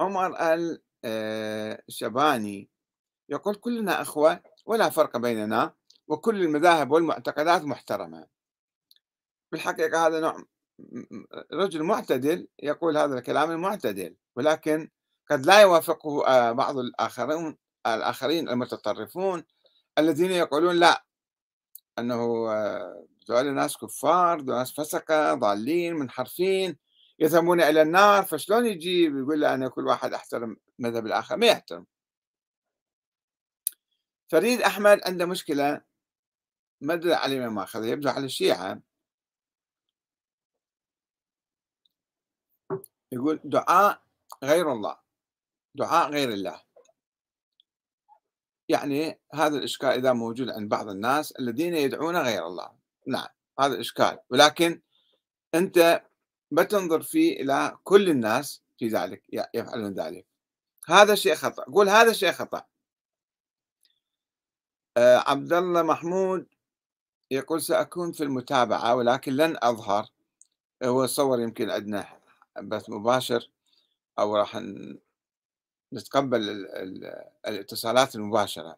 عمر الشباني آه، يقول كلنا أخوة ولا فرق بيننا وكل المذاهب والمعتقدات محترمة بالحقيقة هذا نوع رجل معتدل يقول هذا الكلام المعتدل ولكن قد لا يوافقه آه، بعض الآخرون الآخرين المتطرفون الذين يقولون لا أنه آه، دول ناس كفار دول ناس فسقة ضالين منحرفين يذهبون الى النار فشلون يجي يقول له انا كل واحد احترم مذهب الاخر ما يحترم فريد احمد عنده مشكله ما ادري على ما ماخذها يبدو على الشيعه يقول دعاء غير الله دعاء غير الله يعني هذا الإشكال إذا موجود عند بعض الناس الذين يدعون غير الله نعم هذا الإشكال ولكن أنت ما تنظر فيه إلى كل الناس في ذلك يفعلون ذلك هذا شيء خطأ قول هذا شيء خطأ آه عبد الله محمود يقول سأكون في المتابعة ولكن لن أظهر هو صور يمكن عندنا بث مباشر أو راح نتقبل الاتصالات المباشرة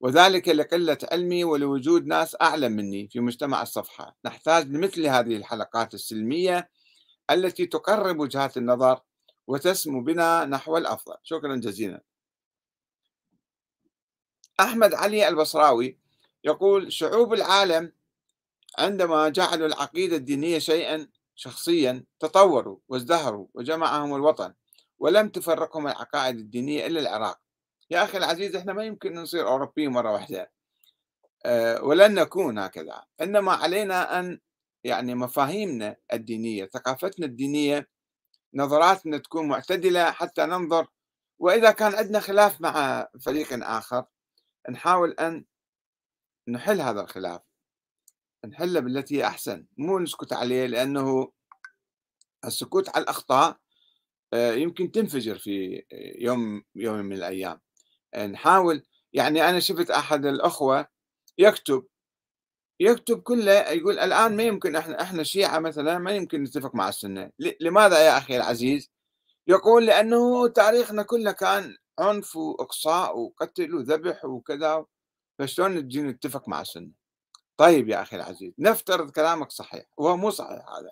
وذلك لقلة علمي ولوجود ناس أعلم مني في مجتمع الصفحة نحتاج لمثل هذه الحلقات السلمية التي تقرب وجهات النظر وتسمو بنا نحو الأفضل شكرا جزيلا أحمد علي البصراوي يقول شعوب العالم عندما جعلوا العقيدة الدينية شيئا شخصيا تطوروا وازدهروا وجمعهم الوطن ولم تفرقهم العقائد الدينية إلا العراق يا أخي العزيز إحنا ما يمكن نصير أوروبيين مرة واحدة آه، ولن نكون هكذا إنما علينا أن يعني مفاهيمنا الدينية ثقافتنا الدينية نظراتنا تكون معتدلة حتى ننظر وإذا كان عندنا خلاف مع فريق آخر نحاول أن نحل هذا الخلاف نحله بالتي هي أحسن مو نسكت عليه لأنه السكوت على الأخطاء آه، يمكن تنفجر في يوم يوم من الأيام آه، نحاول يعني أنا شفت أحد الأخوة يكتب يكتب كله يقول الان ما يمكن احنا احنا الشيعه مثلا ما يمكن نتفق مع السنه، لماذا يا اخي العزيز؟ يقول لانه تاريخنا كله كان عنف واقصاء وقتل وذبح وكذا فشلون نجي نتفق مع السنه؟ طيب يا اخي العزيز نفترض كلامك صحيح وهو مو صحيح هذا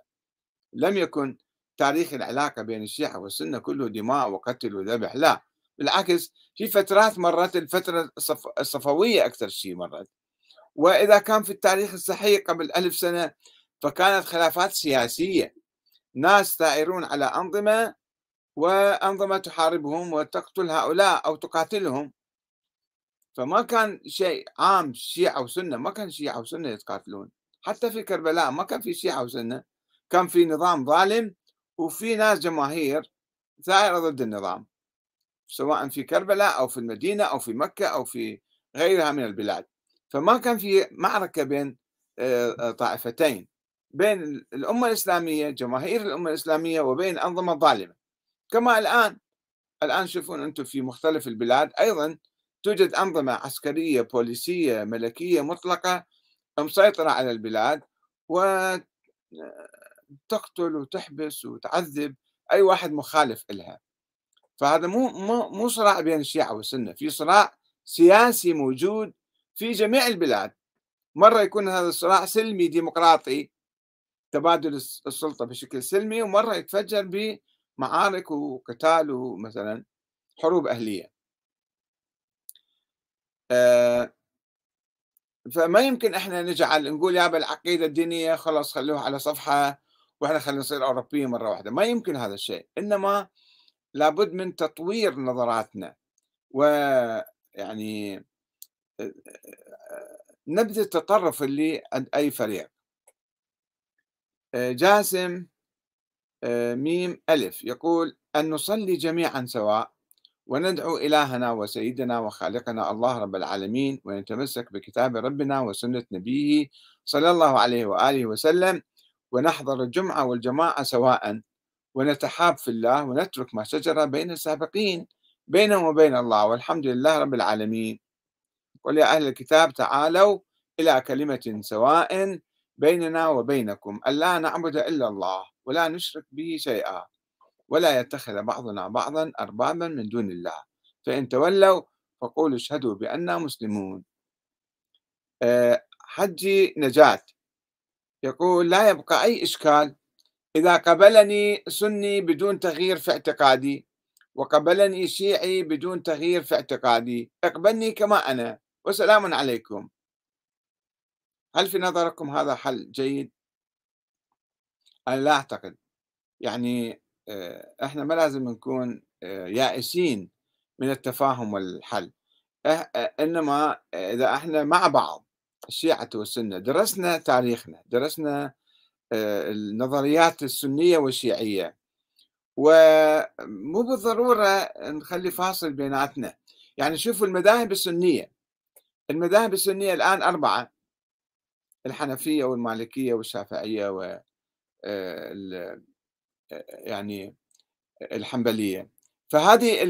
لم يكن تاريخ العلاقه بين الشيعه والسنه كله دماء وقتل وذبح لا بالعكس في فترات مرت الفتره الصفويه اكثر شيء مرت وإذا كان في التاريخ الصحيح قبل ألف سنة فكانت خلافات سياسية ناس ثائرون على أنظمة وأنظمة تحاربهم وتقتل هؤلاء أو تقاتلهم فما كان شيء عام شيعة وسنة ما كان شيعة وسنة يتقاتلون حتى في كربلاء ما كان في شيعة وسنة كان في نظام ظالم وفي ناس جماهير ثائرة ضد النظام سواء في كربلاء أو في المدينة أو في مكة أو في غيرها من البلاد فما كان في معركة بين طائفتين بين الأمة الإسلامية جماهير الأمة الإسلامية وبين أنظمة ظالمة كما الآن الآن شوفون أنتم في مختلف البلاد أيضا توجد أنظمة عسكرية بوليسية ملكية مطلقة مسيطرة على البلاد وتقتل وتحبس وتعذب أي واحد مخالف لها فهذا مو مو مو صراع بين الشيعة والسنة في صراع سياسي موجود في جميع البلاد مرة يكون هذا الصراع سلمي ديمقراطي تبادل السلطة بشكل سلمي ومرة يتفجر بمعارك وقتال ومثلا حروب أهلية آه، فما يمكن احنا نجعل نقول يابا العقيده الدينيه خلاص خلوها على صفحه واحنا خلينا نصير اوروبيين مره واحده ما يمكن هذا الشيء انما لابد من تطوير نظراتنا ويعني نبذة التطرف اللي عند أي فريق جاسم ميم ألف يقول أن نصلي جميعا سواء وندعو إلهنا وسيدنا وخالقنا الله رب العالمين ونتمسك بكتاب ربنا وسنة نبيه صلى الله عليه وآله وسلم ونحضر الجمعة والجماعة سواء ونتحاب في الله ونترك ما شجر بين السابقين بينهم وبين الله والحمد لله رب العالمين قل يا أهل الكتاب تعالوا إلى كلمة سواء بيننا وبينكم ألا نعبد إلا الله ولا نشرك به شيئا ولا يتخذ بعضنا بعضا أربابا من دون الله فإن تولوا فقولوا اشهدوا بأننا مسلمون آه، حجي نجاة يقول لا يبقى أي إشكال إذا قبلني سني بدون تغيير في اعتقادي وقبلني شيعي بدون تغيير في اعتقادي اقبلني كما أنا وسلام عليكم هل في نظركم هذا حل جيد؟ أنا لا أعتقد يعني آه، إحنا ما لازم نكون آه، يائسين من التفاهم والحل آه، إنما إذا إحنا مع بعض الشيعة والسنة درسنا تاريخنا درسنا النظريات السنية والشيعية ومو بالضرورة نخلي فاصل بيناتنا يعني شوفوا المذاهب السنية المذاهب السنية الآن أربعة الحنفية والمالكية والشافعية و آه، آه، يعني الحنبلية فهذه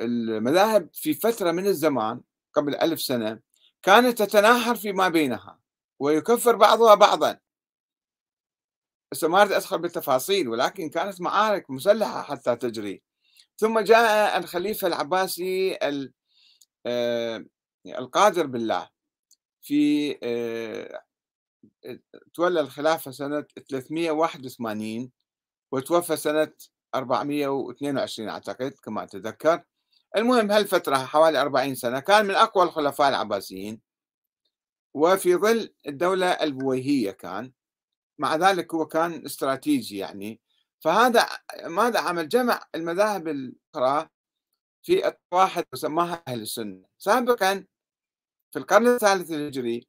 المذاهب في فترة من الزمان قبل ألف سنة كانت تتناحر فيما بينها ويكفر بعضها بعضا ما أريد أدخل بالتفاصيل ولكن كانت معارك مسلحة حتى تجري ثم جاء الخليفة العباسي آه، يعني القادر بالله في آه، تولى الخلافة سنة 381 وتوفى سنة 422 أعتقد كما أتذكر المهم هالفترة حوالي 40 سنة كان من أقوى الخلفاء العباسيين وفي ظل الدولة البويهية كان مع ذلك هو كان استراتيجي يعني فهذا ماذا عمل جمع المذاهب الأخرى في واحد وسماها أهل السنة سابقا في القرن الثالث الهجري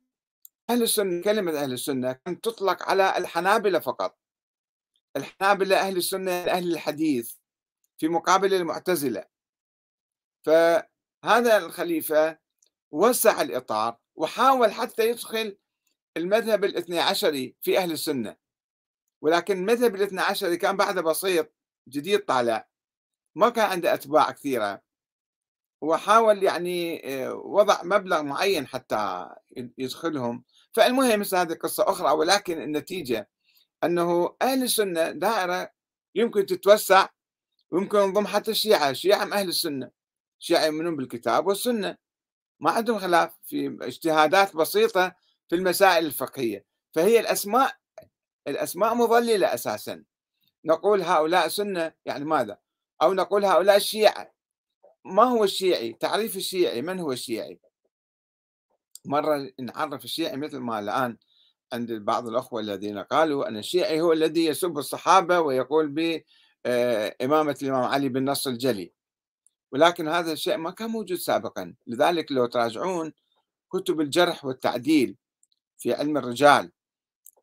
أهل السنة كلمة أهل السنة كانت تطلق على الحنابلة فقط الحنابلة أهل السنة أهل الحديث في مقابل المعتزلة فهذا الخليفة وسع الإطار وحاول حتى يدخل المذهب الاثني عشري في أهل السنة ولكن المذهب الاثني عشري كان بعده بسيط جديد طالع ما كان عنده أتباع كثيرة وحاول يعني آه، وضع مبلغ معين حتى يدخلهم فالمهم هذه قصة أخرى ولكن النتيجة أنه أهل السنة دائرة يمكن تتوسع ويمكن ينضم حتى الشيعة الشيعة من أهل السنة الشيعة يؤمنون بالكتاب والسنة ما عندهم خلاف في اجتهادات بسيطة في المسائل الفقهية فهي الأسماء الأسماء مضللة أساسا نقول هؤلاء سنة يعني ماذا أو نقول هؤلاء الشيعة ما هو الشيعي تعريف الشيعي من هو الشيعي مرة نعرف الشيعي مثل ما الآن عند بعض الأخوة الذين قالوا أن الشيعي هو الذي يسب الصحابة ويقول بإمامة آه، الإمام علي بالنص الجلي ولكن هذا الشيء ما كان موجود سابقا لذلك لو تراجعون كتب الجرح والتعديل في علم الرجال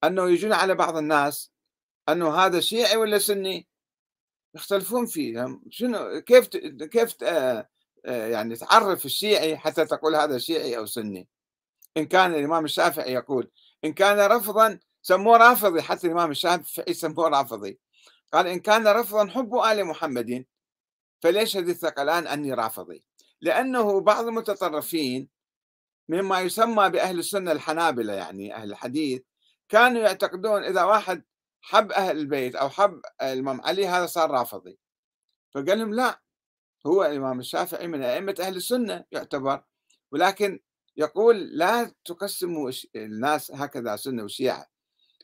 أنه يجون على بعض الناس أنه هذا شيعي ولا سني يختلفون فيه شنو كيف كيف آه، آه، يعني تعرف الشيعي حتى تقول هذا شيعي او سني ان كان الامام الشافعي يقول ان كان رفضا سموه رافضي حتى الامام الشافعي سموه رافضي قال ان كان رفضا حب ال محمد فليش هذه الثقلان اني رافضي لانه بعض المتطرفين مما يسمى باهل السنه الحنابله يعني اهل الحديث كانوا يعتقدون اذا واحد حب أهل البيت أو حب الإمام علي هذا صار رافضي فقال لهم لا هو الإمام الشافعي من أئمة أهل السنة يعتبر ولكن يقول لا تقسموا الناس هكذا سنة وشيعة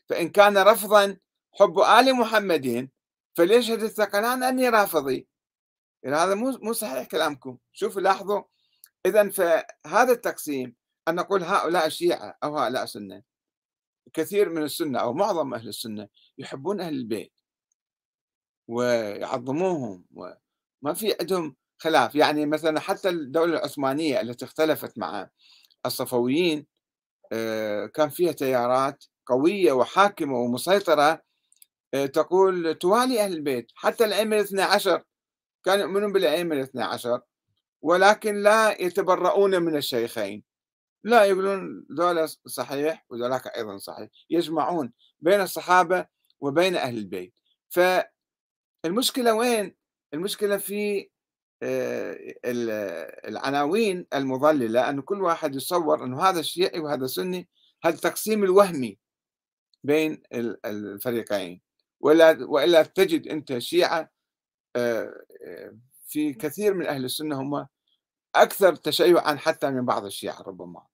فإن كان رفضا حب آل محمد فليشهد الثقلان أني رافضي يعني هذا مو مو صحيح كلامكم شوفوا لاحظوا إذا فهذا التقسيم أن نقول هؤلاء شيعة أو هؤلاء سنة كثير من السنة أو معظم أهل السنة يحبون أهل البيت ويعظموهم وما في عندهم خلاف يعني مثلا حتى الدولة العثمانية التي اختلفت مع الصفويين آه، كان فيها تيارات قوية وحاكمة ومسيطرة آه، تقول توالي أهل البيت حتى الأئمة الاثنى عشر كانوا يؤمنون بالأئمة الاثنى عشر ولكن لا يتبرؤون من الشيخين لا يقولون ذولا صحيح وذولاك أيضا صحيح يجمعون بين الصحابة وبين أهل البيت فالمشكلة وين؟ المشكلة في آه، العناوين المضللة أن كل واحد يصور أنه هذا شيعي وهذا سني هذا التقسيم الوهمي بين الفريقين ولا وإلا تجد أنت شيعة آه، آه، في كثير من أهل السنة هم أكثر تشيعا حتى من بعض الشيعة ربما